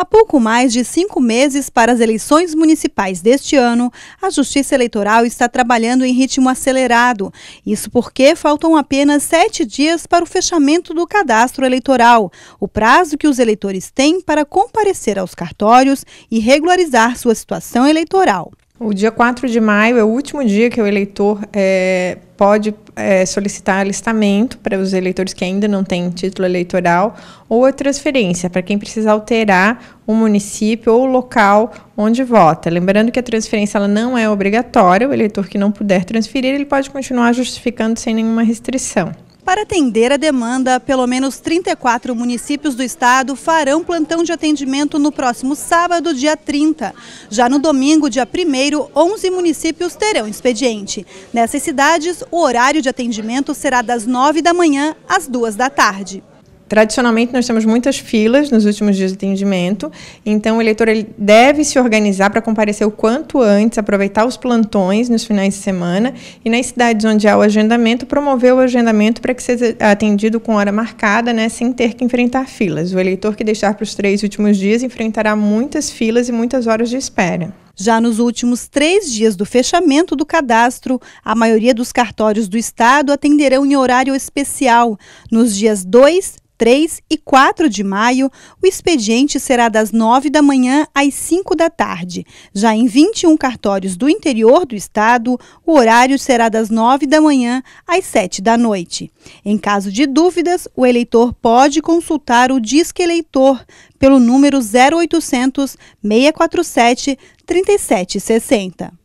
Há pouco mais de cinco meses para as eleições municipais deste ano, a Justiça Eleitoral está trabalhando em ritmo acelerado. Isso porque faltam apenas sete dias para o fechamento do cadastro eleitoral, o prazo que os eleitores têm para comparecer aos cartórios e regularizar sua situação eleitoral. O dia 4 de maio é o último dia que o eleitor é, pode é, solicitar alistamento para os eleitores que ainda não têm título eleitoral ou a transferência para quem precisa alterar o município ou o local onde vota. Lembrando que a transferência ela não é obrigatória, o eleitor que não puder transferir ele pode continuar justificando sem nenhuma restrição. Para atender a demanda, pelo menos 34 municípios do estado farão plantão de atendimento no próximo sábado, dia 30. Já no domingo, dia 1 11 municípios terão expediente. Nessas cidades, o horário de atendimento será das 9 da manhã às 2 da tarde. Tradicionalmente, nós temos muitas filas nos últimos dias de atendimento, então o eleitor ele deve se organizar para comparecer o quanto antes, aproveitar os plantões nos finais de semana e nas cidades onde há o agendamento, promover o agendamento para que seja atendido com hora marcada, né, sem ter que enfrentar filas. O eleitor que deixar para os três últimos dias enfrentará muitas filas e muitas horas de espera. Já nos últimos três dias do fechamento do cadastro, a maioria dos cartórios do Estado atenderão em horário especial, nos dias 2, 3 e 4 de maio, o expediente será das 9 da manhã às 5 da tarde. Já em 21 cartórios do interior do estado, o horário será das 9 da manhã às 7 da noite. Em caso de dúvidas, o eleitor pode consultar o Disque Eleitor pelo número 0800 647 3760.